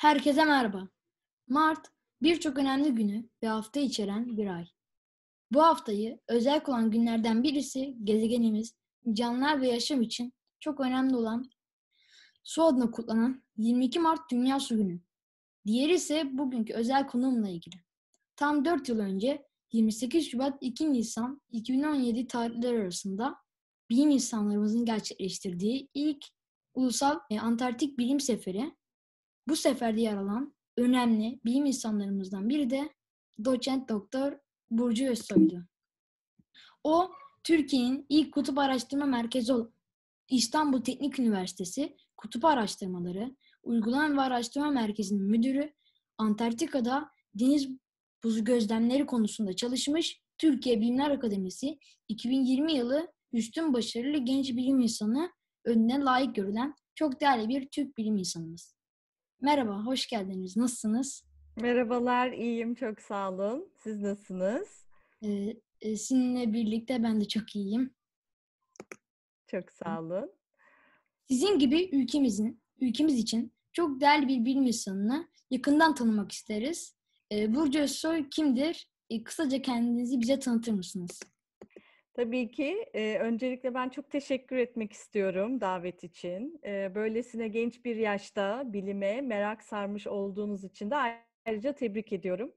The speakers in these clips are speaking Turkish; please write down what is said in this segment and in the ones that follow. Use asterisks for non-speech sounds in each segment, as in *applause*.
Herkese merhaba. Mart birçok önemli günü ve hafta içeren bir ay. Bu haftayı özel kılan günlerden birisi gezegenimiz canlılar ve yaşam için çok önemli olan su adına kutlanan 22 Mart Dünya Su Günü. Diğeri ise bugünkü özel konumla ilgili. Tam 4 yıl önce 28 Şubat 2 Nisan 2017 tarihleri arasında bilim insanlarımızın gerçekleştirdiği ilk Ulusal e, Antarktik Bilim Seferi bu seferde yer alan önemli bilim insanlarımızdan biri de doçent doktor Burcu Özsoy'du. O Türkiye'nin ilk kutup araştırma merkezi olan İstanbul Teknik Üniversitesi Kutup Araştırmaları Uygulama ve Araştırma Merkezi'nin müdürü Antarktika'da deniz buzu gözlemleri konusunda çalışmış Türkiye Bilimler Akademisi 2020 yılı üstün başarılı genç bilim insanı önüne layık görülen çok değerli bir Türk bilim insanımız. Merhaba, hoş geldiniz. Nasılsınız? Merhabalar, iyiyim. Çok sağ olun. Siz nasılsınız? Ee, e, sizinle birlikte ben de çok iyiyim. Çok sağ olun. Sizin gibi ülkemizin, ülkemiz için çok değerli bir bilim insanını yakından tanımak isteriz. Ee, Burcu Özsoy kimdir? Ee, kısaca kendinizi bize tanıtır mısınız? Tabii ki. E, öncelikle ben çok teşekkür etmek istiyorum davet için. E, böylesine genç bir yaşta bilime merak sarmış olduğunuz için de ayrıca tebrik ediyorum.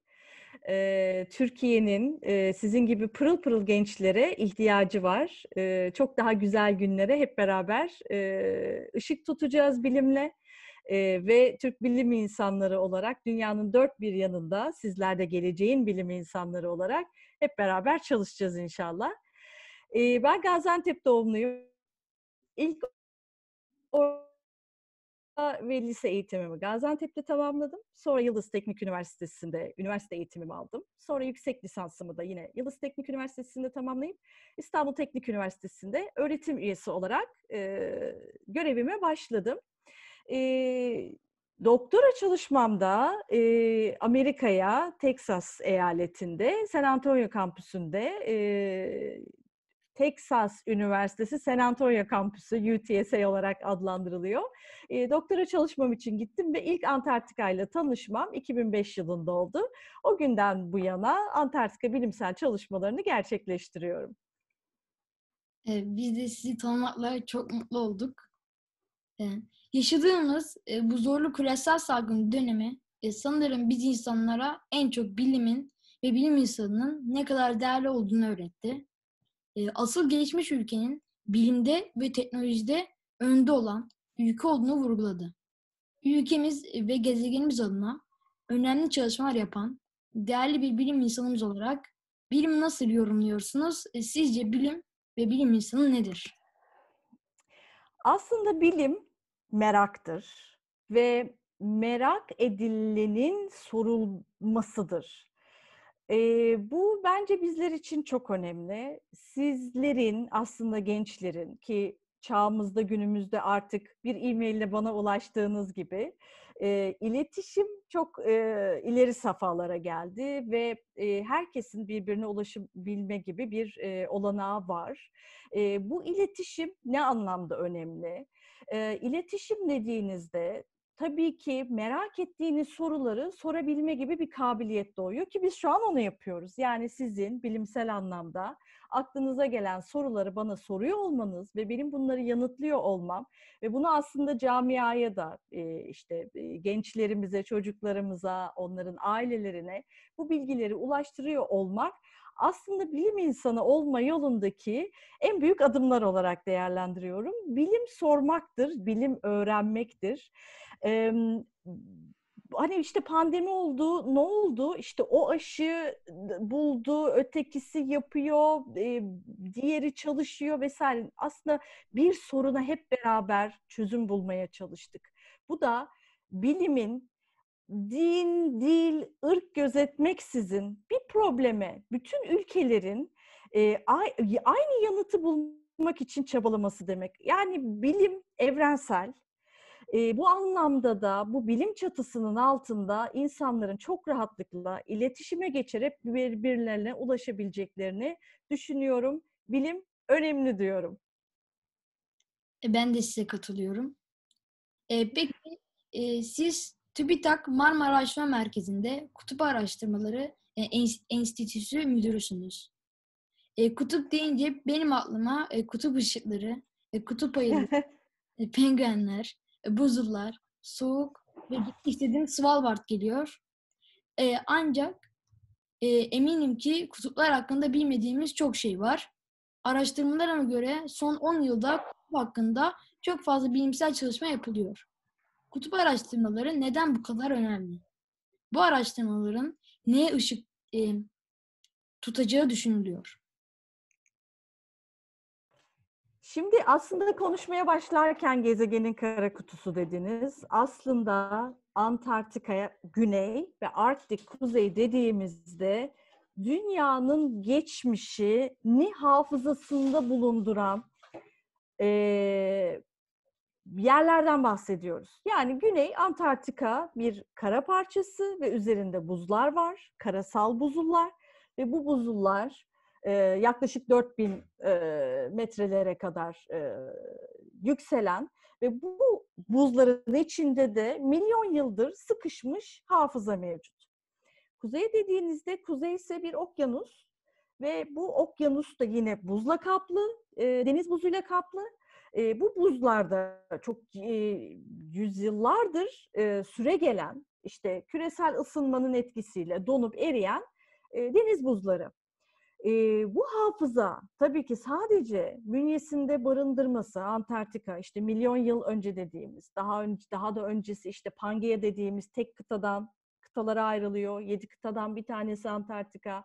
E, Türkiye'nin e, sizin gibi pırıl pırıl gençlere ihtiyacı var. E, çok daha güzel günlere hep beraber e, ışık tutacağız bilimle. E, ve Türk bilim insanları olarak dünyanın dört bir yanında sizler de geleceğin bilim insanları olarak hep beraber çalışacağız inşallah. E, ben Gaziantep doğumluyum. İlk orta ve lise eğitimimi Gaziantep'te tamamladım. Sonra Yıldız Teknik Üniversitesi'nde üniversite eğitimimi aldım. Sonra yüksek lisansımı da yine Yıldız Teknik Üniversitesi'nde tamamlayıp İstanbul Teknik Üniversitesi'nde öğretim üyesi olarak e, görevime başladım. E, doktora çalışmamda e, Amerika'ya, Texas eyaletinde, San Antonio kampüsünde e, Texas Üniversitesi San Antonio Kampüsü UTSA olarak adlandırılıyor. E, doktora çalışmam için gittim ve ilk Antarktika ile tanışmam 2005 yılında oldu. O günden bu yana Antarktika bilimsel çalışmalarını gerçekleştiriyorum. Ee, biz de sizi tanımakla çok mutlu olduk. Ee, Yaşadığımız e, bu zorlu küresel salgın dönemi e, sanırım biz insanlara en çok bilimin ve bilim insanının ne kadar değerli olduğunu öğretti. Ee, asıl gelişmiş ülkenin bilimde ve teknolojide önde olan ülke olduğunu vurguladı. Ülkemiz ve gezegenimiz adına önemli çalışmalar yapan değerli bir bilim insanımız olarak bilim nasıl yorumluyorsunuz? E, sizce bilim ve bilim insanı nedir? Aslında bilim meraktır ve merak edilenin sorulmasıdır. E, bu bence bizler için çok önemli. Sizlerin aslında gençlerin ki çağımızda günümüzde artık bir e-maille bana ulaştığınız gibi e, iletişim çok e, ileri safhalara geldi ve e, herkesin birbirine ulaşabilme gibi bir e, olanağı var. E, bu iletişim ne anlamda önemli? E, iletişim dediğinizde tabii ki merak ettiğiniz soruları sorabilme gibi bir kabiliyet doğuyor ki biz şu an onu yapıyoruz. Yani sizin bilimsel anlamda aklınıza gelen soruları bana soruyor olmanız ve benim bunları yanıtlıyor olmam ve bunu aslında camiaya da işte gençlerimize, çocuklarımıza, onların ailelerine bu bilgileri ulaştırıyor olmak aslında bilim insanı olma yolundaki en büyük adımlar olarak değerlendiriyorum. Bilim sormaktır, bilim öğrenmektir. E, hani işte pandemi oldu, ne oldu? İşte o aşı buldu, ötekisi yapıyor, e, diğeri çalışıyor vesaire. Aslında bir soruna hep beraber çözüm bulmaya çalıştık. Bu da bilimin din, dil, ırk gözetmeksizin bir probleme bütün ülkelerin e, aynı yanıtı bulmak için çabalaması demek. Yani bilim evrensel, e, bu anlamda da bu bilim çatısının altında insanların çok rahatlıkla iletişime geçerek birbirlerine ulaşabileceklerini düşünüyorum. Bilim önemli diyorum. E, ben de size katılıyorum. E, peki e, siz TÜBİTAK Marmara Araştırma Merkezi'nde kutup araştırmaları e, enstitüsü müdürüsünüz. E, kutup deyince benim aklıma e, kutup ışıkları, e, kutup ayıları, *laughs* e, penguenler, buzullar, soğuk ve gittikçe Svalbard geliyor. E, ancak e, eminim ki kutuplar hakkında bilmediğimiz çok şey var. Araştırmalarına göre son 10 yılda kutup hakkında çok fazla bilimsel çalışma yapılıyor. Kutup araştırmaları neden bu kadar önemli? Bu araştırmaların neye ışık e, tutacağı düşünülüyor. Şimdi aslında konuşmaya başlarken gezegenin kara kutusu dediniz. Aslında Antarktika'ya güney ve Arktik kuzey dediğimizde dünyanın geçmişini hafızasında bulunduran e, yerlerden bahsediyoruz. Yani Güney Antarktika bir kara parçası ve üzerinde buzlar var, karasal buzullar ve bu buzullar yaklaşık 4000 e, metrelere kadar yükselen ve bu buzların içinde de milyon yıldır sıkışmış hafıza mevcut. Kuzey dediğinizde kuzey ise bir okyanus ve bu okyanus da yine buzla kaplı, e, deniz buzuyla kaplı. bu buzlarda çok yüzyıllardır süre gelen işte küresel ısınmanın etkisiyle donup eriyen deniz buzları. E, bu hafıza tabii ki sadece bünyesinde barındırması Antarktika işte milyon yıl önce dediğimiz daha önce daha da öncesi işte Pangea dediğimiz tek kıtadan kıtalara ayrılıyor. Yedi kıtadan bir tanesi Antarktika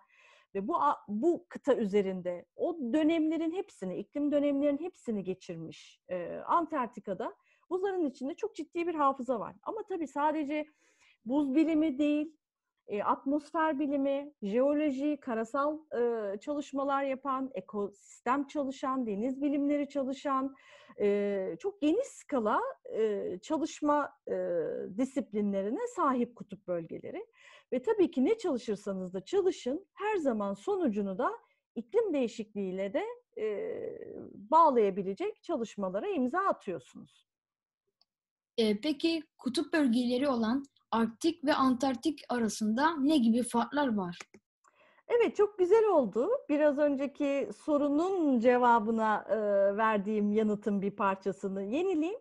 ve bu bu kıta üzerinde o dönemlerin hepsini iklim dönemlerinin hepsini geçirmiş e, Antarktika'da buzların içinde çok ciddi bir hafıza var. Ama tabii sadece buz bilimi değil e, atmosfer bilimi, jeoloji, karasal e, çalışmalar yapan, ekosistem çalışan, deniz bilimleri çalışan, e, çok geniş skala e, çalışma e, disiplinlerine sahip kutup bölgeleri. Ve tabii ki ne çalışırsanız da çalışın, her zaman sonucunu da iklim değişikliğiyle de e, bağlayabilecek çalışmalara imza atıyorsunuz. E, peki kutup bölgeleri olan Arktik ve Antarktik arasında ne gibi farklar var? Evet çok güzel oldu. Biraz önceki sorunun cevabına e, verdiğim yanıtın bir parçasını yenileyim.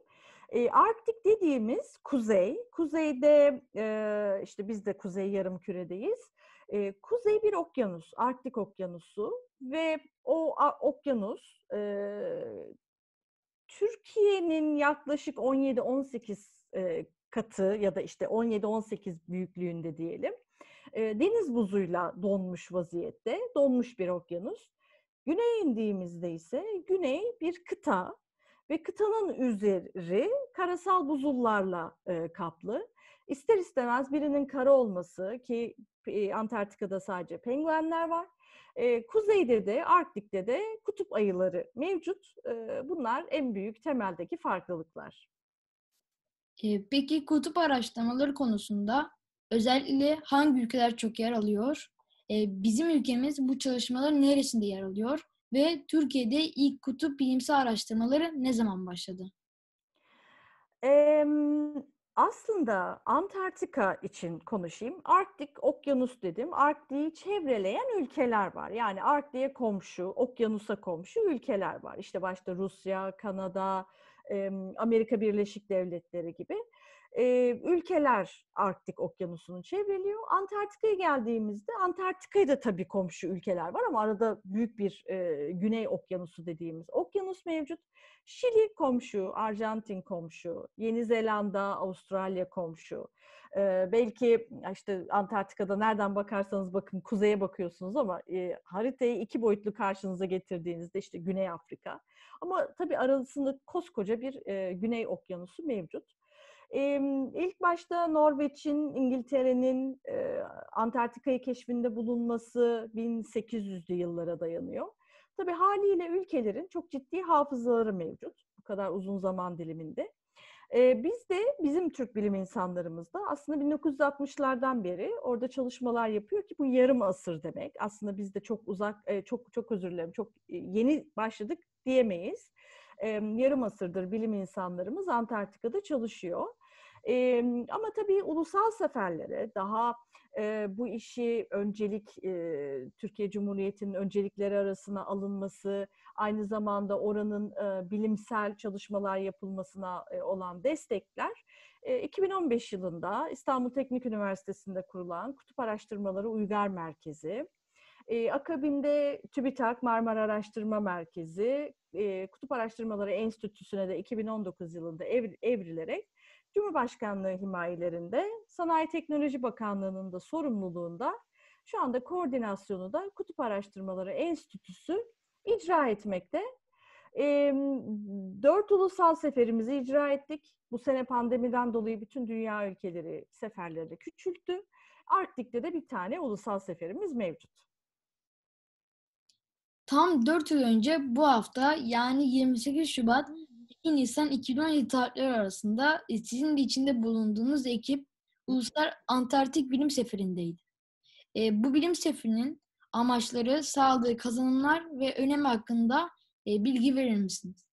E, Arktik dediğimiz kuzey. Kuzeyde e, işte biz de kuzey yarım küredeyiz. E, kuzey bir okyanus, Arktik okyanusu ve o a, okyanus e, Türkiye'nin yaklaşık 17-18 e, katı ya da işte 17-18 büyüklüğünde diyelim. Deniz buzuyla donmuş vaziyette, donmuş bir okyanus. Güney indiğimizde ise güney bir kıta ve kıtanın üzeri karasal buzullarla kaplı. İster istemez birinin kara olması ki Antarktika'da sadece penguenler var. kuzeyde de Arktik'te de kutup ayıları mevcut. bunlar en büyük temeldeki farklılıklar peki kutup araştırmaları konusunda özellikle hangi ülkeler çok yer alıyor? bizim ülkemiz bu çalışmalar neresinde yer alıyor? Ve Türkiye'de ilk kutup bilimsel araştırmaları ne zaman başladı? aslında Antarktika için konuşayım. Arktik okyanus dedim. Arktik'i çevreleyen ülkeler var. Yani Arktik'e komşu, okyanusa komşu ülkeler var. İşte başta Rusya, Kanada, Amerika Birleşik Devletleri gibi e, ülkeler Arktik Okyanusu'nu çevreliyor. Antarktika'ya geldiğimizde Antarktika'da tabii komşu ülkeler var ama arada büyük bir e, Güney Okyanusu dediğimiz okyanus mevcut. Şili komşu, Arjantin komşu, Yeni Zelanda, Avustralya komşu. E, belki işte Antarktika'da nereden bakarsanız bakın kuzeye bakıyorsunuz ama e, haritayı iki boyutlu karşınıza getirdiğinizde işte Güney Afrika. Ama tabii arasında koskoca bir e, Güney Okyanusu mevcut. İlk başta Norveç'in, İngiltere'nin Antarktika'yı keşfinde bulunması 1800'lü yıllara dayanıyor. Tabii haliyle ülkelerin çok ciddi hafızaları mevcut bu kadar uzun zaman diliminde. Ee, biz de bizim Türk bilim insanlarımız da aslında 1960'lardan beri orada çalışmalar yapıyor ki bu yarım asır demek. Aslında biz de çok uzak, çok çok özür dilerim, çok yeni başladık diyemeyiz e, yarım asırdır bilim insanlarımız Antarktika'da çalışıyor. E, ama tabii ulusal seferlere daha e, bu işi öncelik e, Türkiye Cumhuriyeti'nin öncelikleri arasına alınması, aynı zamanda oranın e, bilimsel çalışmalar yapılmasına e, olan destekler e, 2015 yılında İstanbul Teknik Üniversitesi'nde kurulan Kutup Araştırmaları Uygar Merkezi e, akabinde TÜBİTAK Marmara Araştırma Merkezi, e, Kutup Araştırmaları Enstitüsü'ne de 2019 yılında ev, evrilerek Cumhurbaşkanlığı himayelerinde, Sanayi Teknoloji Bakanlığı'nın da sorumluluğunda şu anda koordinasyonu da Kutup Araştırmaları Enstitüsü icra etmekte. E, dört ulusal seferimizi icra ettik. Bu sene pandemiden dolayı bütün dünya ülkeleri seferleri de küçülttü. Arktik'te de bir tane ulusal seferimiz mevcut. Tam 4 yıl önce bu hafta yani 28 Şubat 2 Nisan 2017 tarihleri arasında e, sizin de içinde bulunduğunuz ekip Uluslar Antarktik Bilim Seferi'ndeydi. E, bu bilim seferinin amaçları, sağladığı kazanımlar ve önemi hakkında e, bilgi verir misiniz?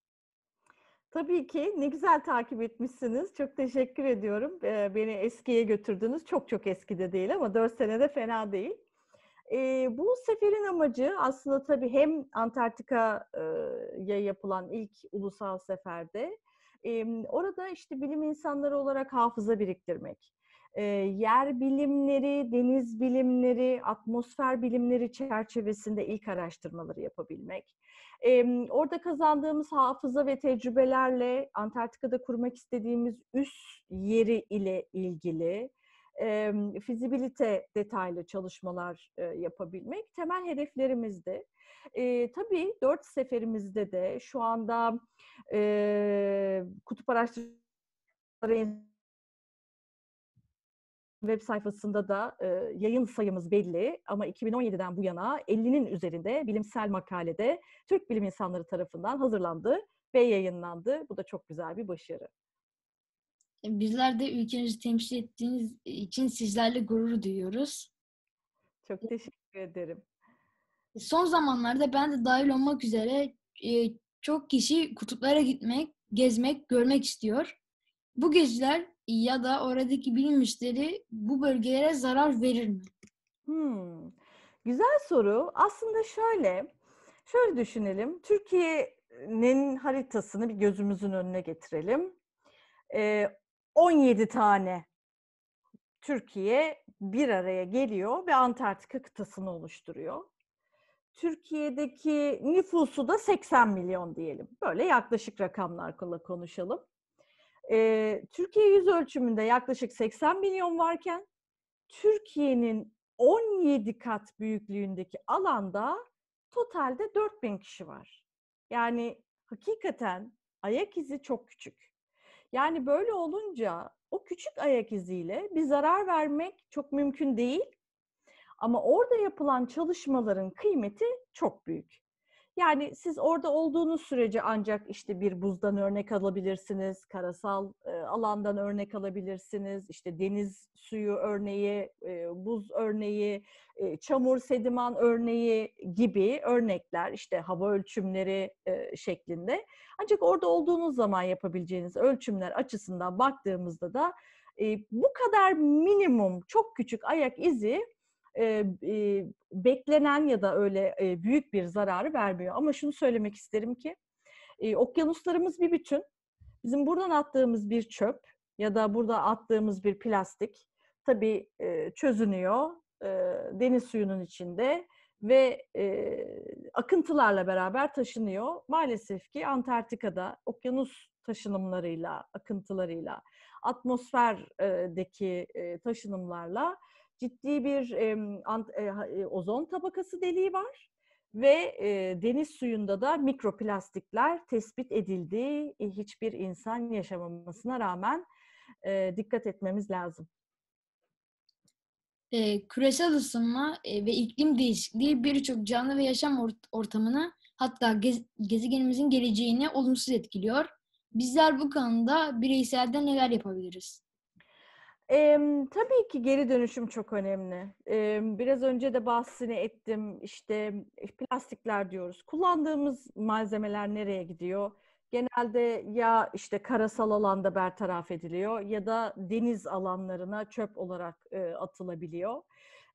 Tabii ki ne güzel takip etmişsiniz. Çok teşekkür ediyorum. E, beni eskiye götürdünüz. Çok çok eskide değil ama 4 senede fena değil. E, bu seferin amacı aslında tabii hem Antarktika'ya yapılan ilk ulusal seferde e, orada işte bilim insanları olarak hafıza biriktirmek. E, yer bilimleri, deniz bilimleri, atmosfer bilimleri çerçevesinde ilk araştırmaları yapabilmek. E, orada kazandığımız hafıza ve tecrübelerle Antarktika'da kurmak istediğimiz üst yeri ile ilgili e, fizibilite detaylı çalışmalar e, yapabilmek temel hedeflerimizdi. E, tabii dört seferimizde de şu anda e, kutup araştırmaları web sayfasında da e, yayın sayımız belli ama 2017'den bu yana 50'nin üzerinde bilimsel makalede Türk bilim insanları tarafından hazırlandı ve yayınlandı. Bu da çok güzel bir başarı. Bizler de ülkenizi temsil ettiğiniz için sizlerle gurur duyuyoruz. Çok teşekkür ederim. E, son zamanlarda ben de dahil olmak üzere e, çok kişi kutuplara gitmek, gezmek, görmek istiyor. Bu geziler ya da oradaki bilim işleri bu bölgelere zarar verir mi? Hmm. Güzel soru. Aslında şöyle, şöyle düşünelim. Türkiye'nin haritasını bir gözümüzün önüne getirelim. Ee, 17 tane Türkiye bir araya geliyor ve Antarktika kıtasını oluşturuyor. Türkiye'deki nüfusu da 80 milyon diyelim. Böyle yaklaşık rakamlarla konuşalım. Ee, Türkiye yüz ölçümünde yaklaşık 80 milyon varken Türkiye'nin 17 kat büyüklüğündeki alanda totalde 4000 kişi var. Yani hakikaten ayak izi çok küçük. Yani böyle olunca o küçük ayak iziyle bir zarar vermek çok mümkün değil. Ama orada yapılan çalışmaların kıymeti çok büyük. Yani siz orada olduğunuz sürece ancak işte bir buzdan örnek alabilirsiniz, karasal e, alandan örnek alabilirsiniz, işte deniz suyu örneği, e, buz örneği, e, çamur sediman örneği gibi örnekler, işte hava ölçümleri e, şeklinde. Ancak orada olduğunuz zaman yapabileceğiniz ölçümler açısından baktığımızda da e, bu kadar minimum, çok küçük ayak izi e, e, beklenen ya da öyle e, büyük bir zararı vermiyor. Ama şunu söylemek isterim ki e, okyanuslarımız bir bütün. Bizim buradan attığımız bir çöp ya da burada attığımız bir plastik tabii e, çözünüyor e, deniz suyunun içinde ve e, akıntılarla beraber taşınıyor. Maalesef ki Antarktika'da okyanus taşınımlarıyla, akıntılarıyla, atmosferdeki taşınımlarla ciddi bir e, ant, e, ozon tabakası deliği var ve e, deniz suyunda da mikroplastikler tespit edildi. E, hiçbir insan yaşamamasına rağmen e, dikkat etmemiz lazım. E, küresel ısınma e, ve iklim değişikliği birçok canlı ve yaşam ort- ortamına hatta gez- gezegenimizin geleceğini olumsuz etkiliyor. Bizler bu konuda bireyselde neler yapabiliriz? E, tabii ki geri dönüşüm çok önemli. E, biraz önce de bahsini ettim. İşte e, plastikler diyoruz. Kullandığımız malzemeler nereye gidiyor? Genelde ya işte karasal alanda bertaraf ediliyor ya da deniz alanlarına çöp olarak e, atılabiliyor.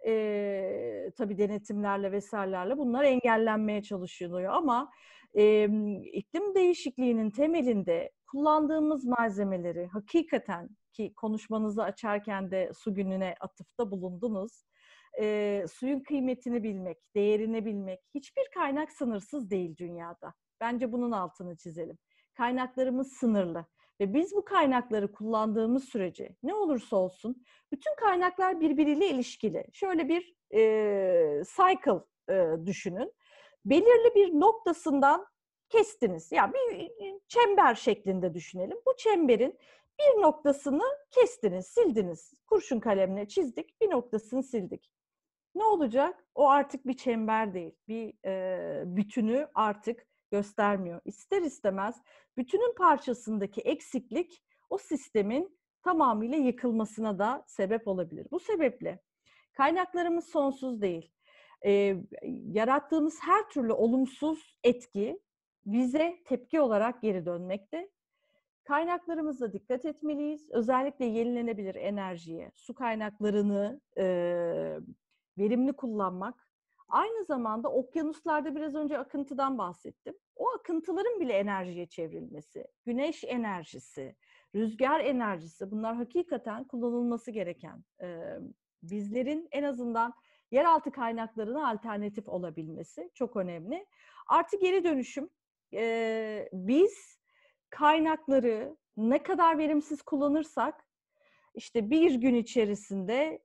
E, tabii denetimlerle vesairelerle bunlar engellenmeye çalışılıyor ama e, iklim değişikliğinin temelinde kullandığımız malzemeleri hakikaten ki konuşmanızı açarken de su gününe atıfta bulundunuz. E, suyun kıymetini bilmek, değerini bilmek. Hiçbir kaynak sınırsız değil dünyada. Bence bunun altını çizelim. Kaynaklarımız sınırlı ve biz bu kaynakları kullandığımız sürece ne olursa olsun bütün kaynaklar birbiriyle ilişkili. Şöyle bir e, cycle e, düşünün. Belirli bir noktasından kestiniz. Yani bir e, e, çember şeklinde düşünelim. Bu çemberin bir noktasını kestiniz, sildiniz. Kurşun kalemle çizdik, bir noktasını sildik. Ne olacak? O artık bir çember değil. Bir e, bütünü artık göstermiyor. İster istemez bütünün parçasındaki eksiklik o sistemin tamamıyla yıkılmasına da sebep olabilir. Bu sebeple kaynaklarımız sonsuz değil. E, yarattığımız her türlü olumsuz etki bize tepki olarak geri dönmekte. Kaynaklarımıza dikkat etmeliyiz. Özellikle yenilenebilir enerjiye, su kaynaklarını e, verimli kullanmak. Aynı zamanda okyanuslarda biraz önce akıntıdan bahsettim. O akıntıların bile enerjiye çevrilmesi, güneş enerjisi, rüzgar enerjisi bunlar hakikaten kullanılması gereken e, bizlerin en azından yeraltı kaynaklarına alternatif olabilmesi çok önemli. Artı geri dönüşüm e, biz kaynakları ne kadar verimsiz kullanırsak işte bir gün içerisinde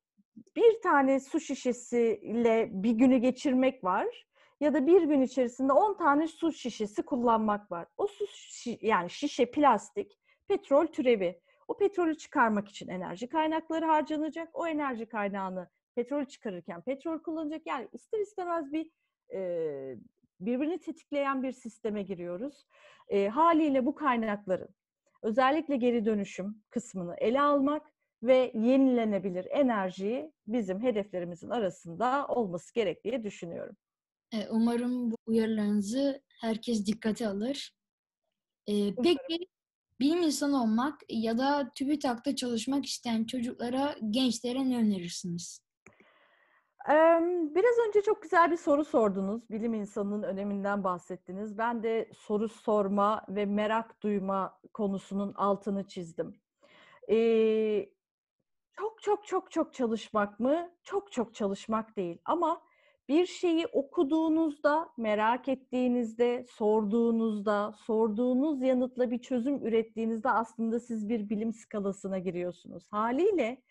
bir tane su şişesiyle bir günü geçirmek var ya da bir gün içerisinde 10 tane su şişesi kullanmak var. O su şi, yani şişe plastik, petrol türevi. O petrolü çıkarmak için enerji kaynakları harcanacak. O enerji kaynağını petrol çıkarırken petrol kullanacak. Yani ister istemez bir e, birbirini tetikleyen bir sisteme giriyoruz. E, haliyle bu kaynakların özellikle geri dönüşüm kısmını ele almak ve yenilenebilir enerjiyi bizim hedeflerimizin arasında olması gerek diye düşünüyorum. E, umarım bu uyarılarınızı herkes dikkate alır. Ee, peki bilim insanı olmak ya da TÜBİTAK'ta çalışmak isteyen çocuklara, gençlere ne önerirsiniz? Biraz önce çok güzel bir soru sordunuz. Bilim insanının öneminden bahsettiniz. Ben de soru sorma ve merak duyma konusunun altını çizdim. Ee, çok çok çok çok çalışmak mı? Çok çok çalışmak değil. Ama bir şeyi okuduğunuzda, merak ettiğinizde, sorduğunuzda, sorduğunuz yanıtla bir çözüm ürettiğinizde aslında siz bir bilim skalasına giriyorsunuz. Haliyle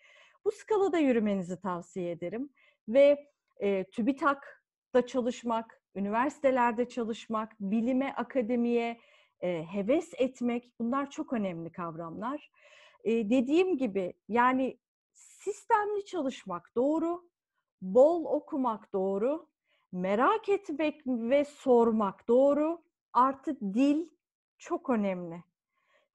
bu skalada yürümenizi tavsiye ederim ve e, TÜBİTAK'ta çalışmak, üniversitelerde çalışmak, bilime, akademiye e, heves etmek bunlar çok önemli kavramlar. E, dediğim gibi yani sistemli çalışmak doğru, bol okumak doğru, merak etmek ve sormak doğru, artı dil çok önemli.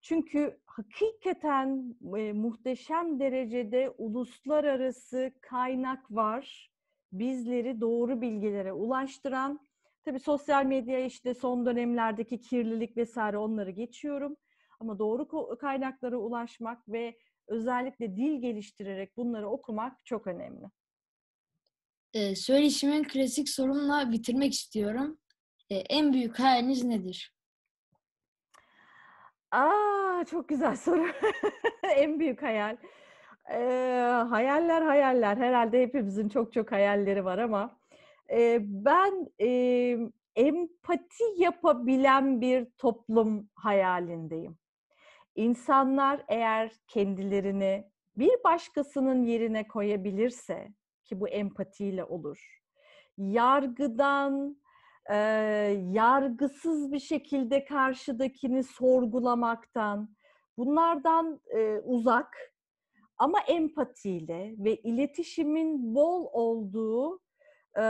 Çünkü hakikaten e, muhteşem derecede uluslararası kaynak var. Bizleri doğru bilgilere ulaştıran. Tabii sosyal medya işte son dönemlerdeki kirlilik vesaire onları geçiyorum. Ama doğru kaynaklara ulaşmak ve özellikle dil geliştirerek bunları okumak çok önemli. Ee, söyleşimin klasik sorumla bitirmek istiyorum. Ee, en büyük hayaliniz nedir? Aa çok güzel soru. *laughs* en büyük hayal. Ee, hayaller hayaller. Herhalde hepimizin çok çok hayalleri var ama e, ben e, empati yapabilen bir toplum hayalindeyim. İnsanlar eğer kendilerini bir başkasının yerine koyabilirse ki bu empatiyle olur. Yargıdan, e, yargısız bir şekilde karşıdakini sorgulamaktan, bunlardan e, uzak ama empatiyle ve iletişimin bol olduğu e,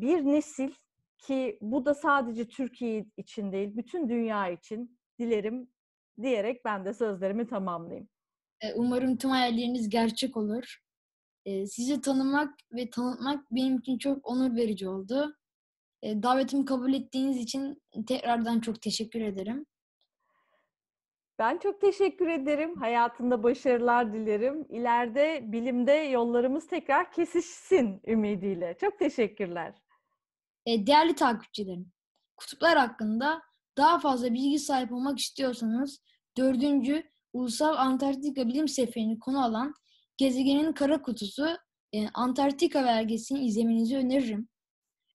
bir nesil ki bu da sadece Türkiye için değil, bütün dünya için dilerim diyerek ben de sözlerimi tamamlayayım. E, umarım tüm hayalleriniz gerçek olur. Sizi tanımak ve tanıtmak benim için çok onur verici oldu. E, davetimi kabul ettiğiniz için tekrardan çok teşekkür ederim. Ben çok teşekkür ederim. Hayatında başarılar dilerim. İleride bilimde yollarımız tekrar kesişsin ümidiyle. Çok teşekkürler. E, değerli takipçilerim, kutuplar hakkında daha fazla bilgi sahip olmak istiyorsanız 4. Ulusal Antarktika Bilim Seferi'ni konu alan Gezegenin Kara Kutusu e, Antarktika belgesini izlemenizi öneririm.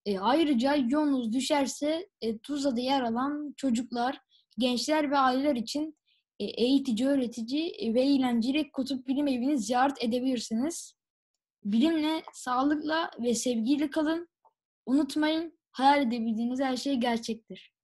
E, ayrıca yolunuz düşerse e, Tuzla'da yer alan çocuklar, gençler ve aileler için e, eğitici, öğretici e, ve eğlenceli Kutup Bilim Evi'ni ziyaret edebilirsiniz. Bilimle, sağlıkla ve sevgiyle kalın. Unutmayın, hayal edebildiğiniz her şey gerçektir.